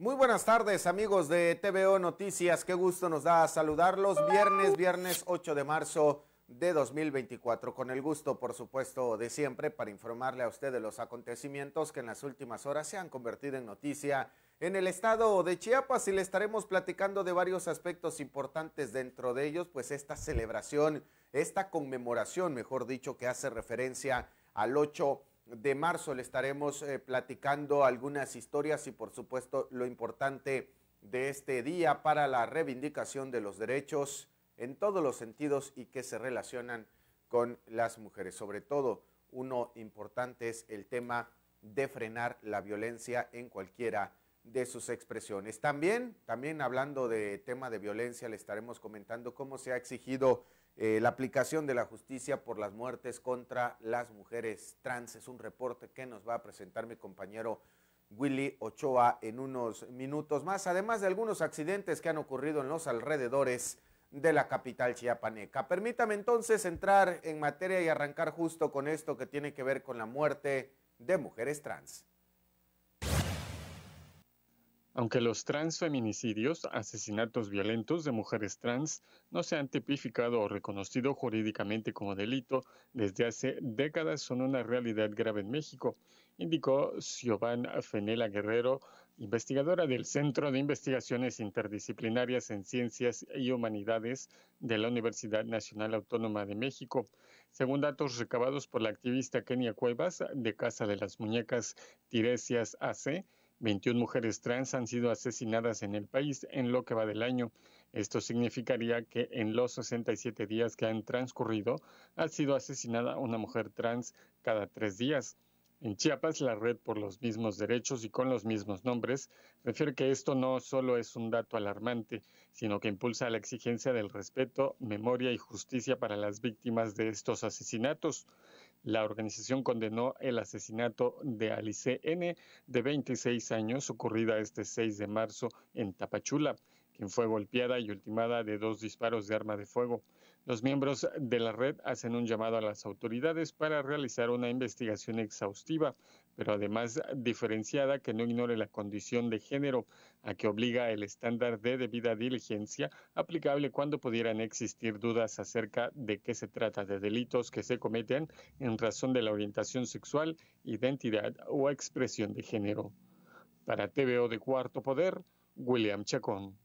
Muy buenas tardes amigos de TVO Noticias, qué gusto nos da saludarlos. Viernes, viernes 8 de marzo de 2024, con el gusto por supuesto de siempre para informarle a usted de los acontecimientos que en las últimas horas se han convertido en noticia en el estado de Chiapas y le estaremos platicando de varios aspectos importantes dentro de ellos, pues esta celebración, esta conmemoración, mejor dicho, que hace referencia al 8 de marzo le estaremos eh, platicando algunas historias y por supuesto lo importante de este día para la reivindicación de los derechos en todos los sentidos y que se relacionan con las mujeres. Sobre todo, uno importante es el tema de frenar la violencia en cualquiera de sus expresiones. También, también hablando de tema de violencia, le estaremos comentando cómo se ha exigido eh, la aplicación de la justicia por las muertes contra las mujeres trans es un reporte que nos va a presentar mi compañero Willy Ochoa en unos minutos más, además de algunos accidentes que han ocurrido en los alrededores de la capital chiapaneca. Permítame entonces entrar en materia y arrancar justo con esto que tiene que ver con la muerte de mujeres trans. Aunque los transfeminicidios, asesinatos violentos de mujeres trans, no se han tipificado o reconocido jurídicamente como delito, desde hace décadas son una realidad grave en México, indicó Siobhan Fenela Guerrero, investigadora del Centro de Investigaciones Interdisciplinarias en Ciencias y Humanidades de la Universidad Nacional Autónoma de México. Según datos recabados por la activista Kenia Cuevas de Casa de las Muñecas Tiresias AC, 21 mujeres trans han sido asesinadas en el país en lo que va del año. Esto significaría que en los 67 días que han transcurrido ha sido asesinada una mujer trans cada tres días. En Chiapas, la Red por los mismos derechos y con los mismos nombres refiere que esto no solo es un dato alarmante, sino que impulsa la exigencia del respeto, memoria y justicia para las víctimas de estos asesinatos. La organización condenó el asesinato de Alice N., de 26 años, ocurrida este 6 de marzo en Tapachula, quien fue golpeada y ultimada de dos disparos de arma de fuego. Los miembros de la red hacen un llamado a las autoridades para realizar una investigación exhaustiva pero además diferenciada que no ignore la condición de género a que obliga el estándar de debida diligencia aplicable cuando pudieran existir dudas acerca de qué se trata de delitos que se cometen en razón de la orientación sexual, identidad o expresión de género. Para TVO de Cuarto Poder, William Chacón.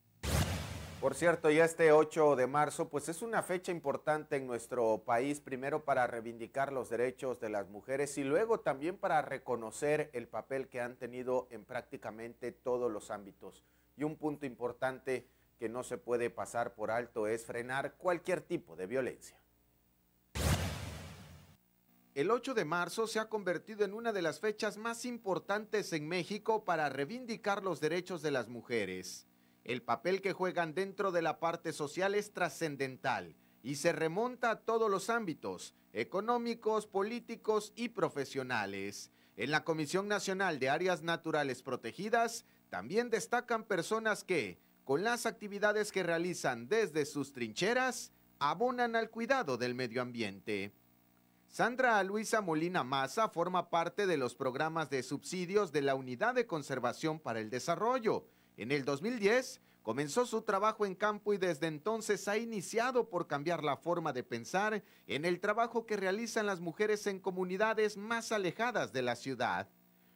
Por cierto, ya este 8 de marzo, pues es una fecha importante en nuestro país, primero para reivindicar los derechos de las mujeres y luego también para reconocer el papel que han tenido en prácticamente todos los ámbitos. Y un punto importante que no se puede pasar por alto es frenar cualquier tipo de violencia. El 8 de marzo se ha convertido en una de las fechas más importantes en México para reivindicar los derechos de las mujeres. El papel que juegan dentro de la parte social es trascendental y se remonta a todos los ámbitos, económicos, políticos y profesionales. En la Comisión Nacional de Áreas Naturales Protegidas también destacan personas que, con las actividades que realizan desde sus trincheras, abonan al cuidado del medio ambiente. Sandra Luisa Molina Maza forma parte de los programas de subsidios de la Unidad de Conservación para el Desarrollo. En el 2010 comenzó su trabajo en campo y desde entonces ha iniciado por cambiar la forma de pensar en el trabajo que realizan las mujeres en comunidades más alejadas de la ciudad.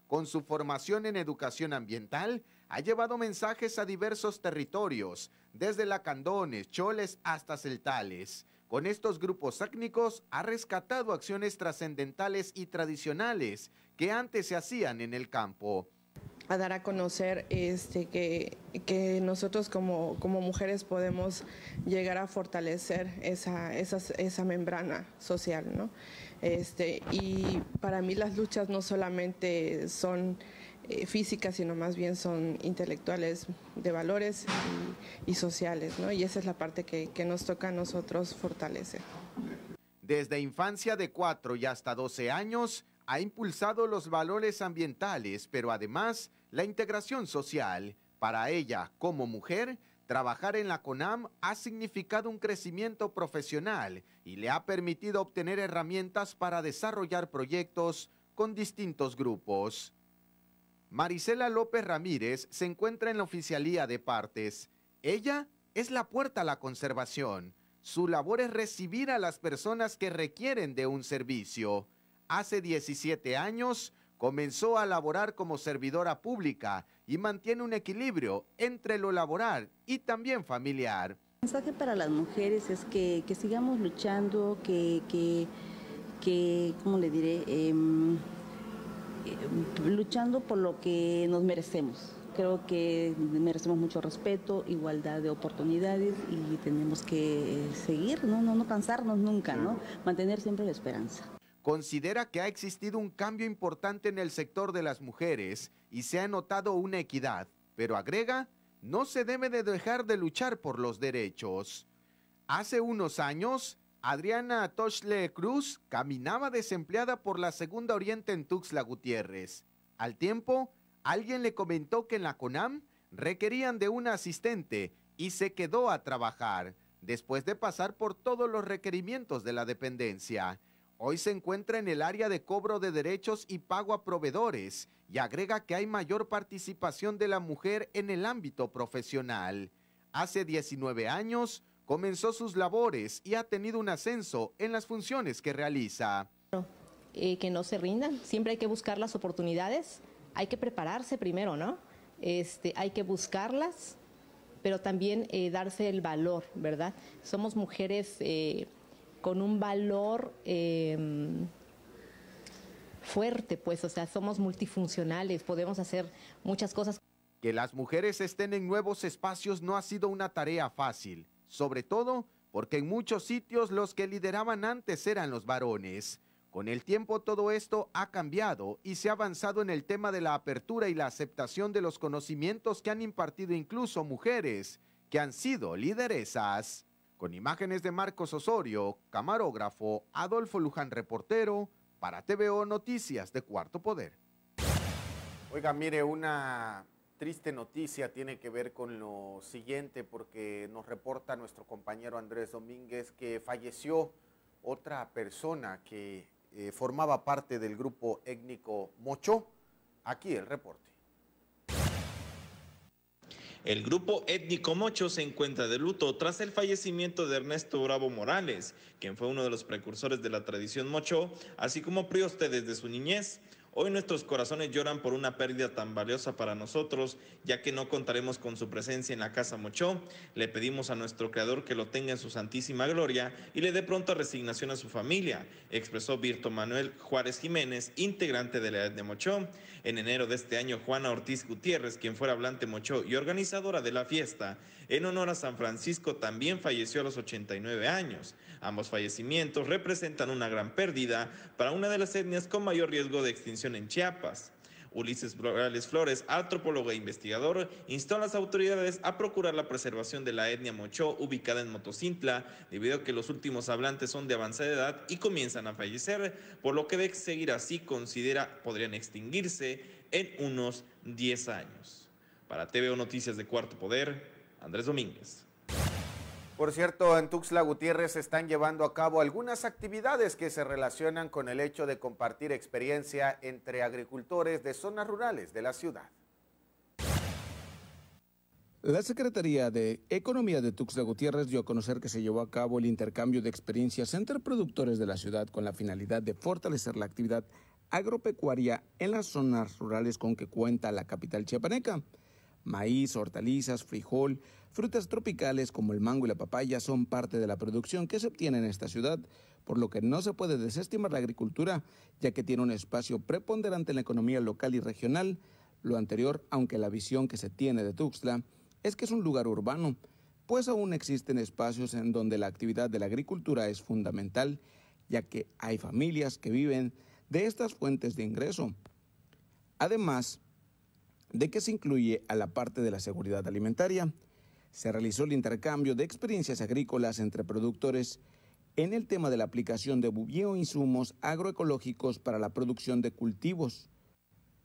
Con su formación en educación ambiental, ha llevado mensajes a diversos territorios, desde Lacandones, Choles hasta Celtales. Con estos grupos técnicos ha rescatado acciones trascendentales y tradicionales que antes se hacían en el campo a dar a conocer este, que, que nosotros como, como, mujeres podemos llegar a fortalecer esa, esa membrana social. ¿no? Este, y para mí las luchas no solamente son eh, físicas, sino más bien son intelectuales de valores y, sociales. ¿no? Y esa es la parte que, que nos toca a nosotros fortalecer. Desde infancia de 4 y hasta 12 años, ha impulsado los valores ambientales, pero además la integración social, para ella como mujer, trabajar en la CONAM ha significado un crecimiento profesional y le ha permitido obtener herramientas para desarrollar proyectos con distintos grupos. Marisela López Ramírez se encuentra en la Oficialía de Partes. Ella es la puerta a la conservación. Su labor es recibir a las personas que requieren de un servicio. Hace 17 años, comenzó a laborar como servidora pública y mantiene un equilibrio entre lo laboral y también familiar. El mensaje para las mujeres es que, sigamos luchando, que, que, ¿cómo le diré? Em, em, luchando por lo que nos merecemos. Creo que merecemos mucho respeto, igualdad de oportunidades y tenemos que eh, seguir, no, cansarnos nunca, Mantener siempre la esperanza considera que ha existido un cambio importante en el sector de las mujeres y se ha notado una equidad, pero agrega, no se debe de dejar de luchar por los derechos. Hace unos años, Adriana Tochle Cruz caminaba desempleada por la Segunda Oriente en Tuxtla Gutiérrez. Al tiempo, alguien le comentó que en la CONAM requerían de una asistente y se quedó a trabajar, después de pasar por todos los requerimientos de la dependencia hoy se encuentra en el área de cobro de derechos y pago a proveedores y agrega que hay mayor participación de la mujer en el ámbito profesional. Hace 19 años comenzó sus labores y ha tenido un ascenso en las funciones que realiza. Eh, que no se rindan, siempre hay que buscar las oportunidades, hay que prepararse primero, ¿no? Este, hay que buscarlas, pero también eh, darse el valor, ¿verdad? Somos mujeres... Eh, con un valor em, fuerte, pues, o sea, somos multifuncionales, podemos hacer muchas cosas. Que las mujeres estén en nuevos espacios no ha sido una tarea fácil, sobre todo porque en muchos sitios los que lideraban antes eran los varones. Con el tiempo todo esto ha cambiado y se ha avanzado en el tema de la apertura y la aceptación de los conocimientos que han impartido incluso mujeres que han sido lideresas. Con imágenes de Marcos Osorio, camarógrafo, Adolfo Luján, reportero, para TVO Noticias de Cuarto Poder. Oiga, mire, una triste noticia tiene que ver con lo siguiente, porque nos reporta nuestro compañero Andrés Domínguez que falleció otra persona que eh, formaba parte del grupo étnico Mocho. Aquí el reporte. El grupo étnico Mocho se encuentra de luto tras el fallecimiento de Ernesto Bravo Morales, quien fue uno de los precursores de la tradición Mocho, así como prioste desde su niñez. Hoy nuestros corazones lloran por una pérdida tan valiosa para nosotros, ya que no contaremos con su presencia en la casa Mochó. Le pedimos a nuestro Creador que lo tenga en su santísima gloria y le dé pronta resignación a su familia, expresó Virto Manuel Juárez Jiménez, integrante de la Edad de Mochó. En enero de este año, Juana Ortiz Gutiérrez, quien fuera hablante Mochó y organizadora de la fiesta, en honor a San Francisco también falleció a los 89 años. Ambos fallecimientos representan una gran pérdida para una de las etnias con mayor riesgo de extinción en Chiapas. Ulises Morales Flores, antropólogo e investigador, instó a las autoridades a procurar la preservación de la etnia mochó ubicada en Motocintla, debido a que los últimos hablantes son de avanzada edad y comienzan a fallecer, por lo que de seguir así considera podrían extinguirse en unos 10 años. Para TVO Noticias de Cuarto Poder, Andrés Domínguez. Por cierto, en Tuxtla Gutiérrez se están llevando a cabo algunas actividades que se relacionan con el hecho de compartir experiencia entre agricultores de zonas rurales de la ciudad. La Secretaría de Economía de Tuxtla Gutiérrez dio a conocer que se llevó a cabo el intercambio de experiencias entre productores de la ciudad con la finalidad de fortalecer la actividad agropecuaria en las zonas rurales con que cuenta la capital chiapaneca. Maíz, hortalizas, frijol, frutas tropicales como el mango y la papaya son parte de la producción que se obtiene en esta ciudad, por lo que no se puede desestimar la agricultura, ya que tiene un espacio preponderante en la economía local y regional. Lo anterior, aunque la visión que se tiene de Tuxtla es que es un lugar urbano, pues aún existen espacios en donde la actividad de la agricultura es fundamental, ya que hay familias que viven de estas fuentes de ingreso. Además, de que se incluye a la parte de la seguridad alimentaria. Se realizó el intercambio de experiencias agrícolas entre productores en el tema de la aplicación de bioinsumos agroecológicos para la producción de cultivos.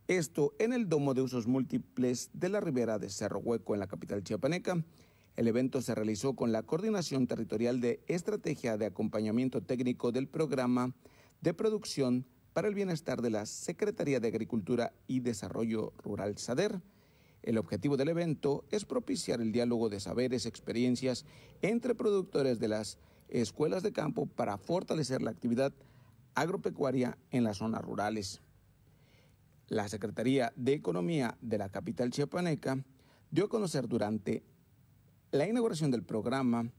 Esto en el Domo de Usos Múltiples de la Ribera de Cerro Hueco en la capital chiapaneca. El evento se realizó con la Coordinación Territorial de Estrategia de Acompañamiento Técnico del Programa de Producción para el bienestar de la Secretaría de Agricultura y Desarrollo Rural SADER. El objetivo del evento es propiciar el diálogo de saberes, experiencias entre productores de las escuelas de campo para fortalecer la actividad agropecuaria en las zonas rurales. La Secretaría de Economía de la capital chiapaneca dio a conocer durante la inauguración del programa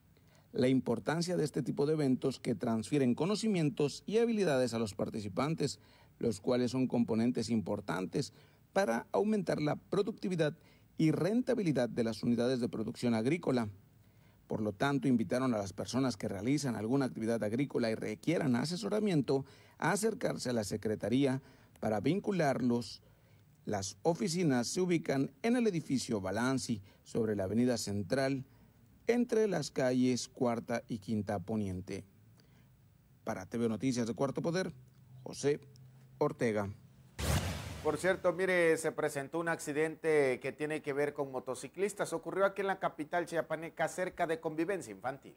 la importancia de este tipo de eventos que transfieren conocimientos y habilidades a los participantes, los cuales son componentes importantes para aumentar la productividad y rentabilidad de las unidades de producción agrícola. Por lo tanto, invitaron a las personas que realizan alguna actividad agrícola y requieran asesoramiento a acercarse a la Secretaría para vincularlos. Las oficinas se ubican en el edificio Balanci, sobre la Avenida Central, entre las calles Cuarta y Quinta Poniente. Para TV Noticias de Cuarto Poder, José Ortega. Por cierto, mire, se presentó un accidente que tiene que ver con motociclistas. Ocurrió aquí en la capital chiapaneca, cerca de Convivencia Infantil.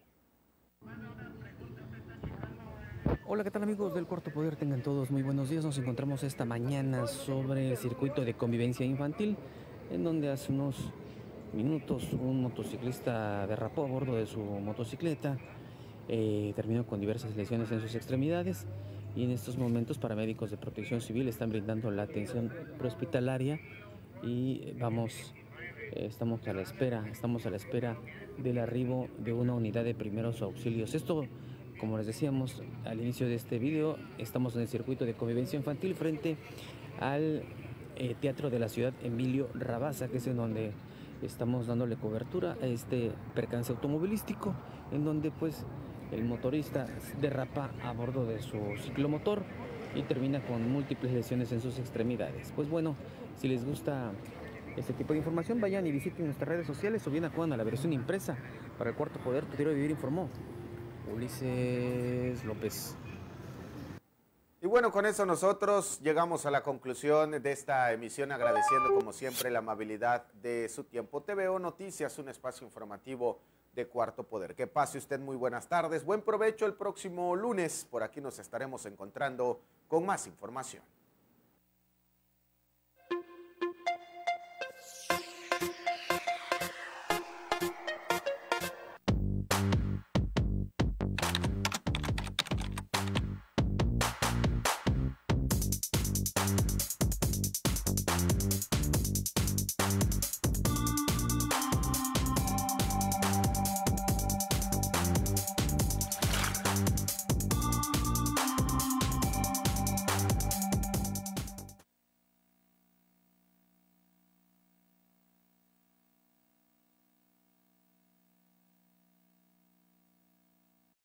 Hola, ¿qué tal amigos del Cuarto Poder? Tengan todos muy buenos días. Nos encontramos esta mañana sobre el circuito de convivencia infantil, en donde hace unos minutos un motociclista derrapó a bordo de su motocicleta, eh, terminó con diversas lesiones en sus extremidades y en estos momentos paramédicos de protección civil están brindando la atención prehospitalaria y vamos, eh, estamos a la espera, estamos a la espera del arribo de una unidad de primeros auxilios. Esto, como les decíamos al inicio de este video, estamos en el circuito de convivencia infantil frente al eh, Teatro de la Ciudad Emilio Rabaza, que es en donde estamos dándole cobertura a este percance automovilístico en donde pues el motorista derrapa a bordo de su ciclomotor y termina con múltiples lesiones en sus extremidades. Pues bueno, si les gusta este tipo de información, vayan y visiten nuestras redes sociales o bien acudan a la versión impresa. Para el cuarto poder, tu tiro vivir informó Ulises López. Y bueno, con eso nosotros llegamos a la conclusión de esta emisión, agradeciendo como siempre la amabilidad de su tiempo. TVO Noticias, un espacio informativo de Cuarto Poder. Que pase usted muy buenas tardes, buen provecho el próximo lunes. Por aquí nos estaremos encontrando con más información.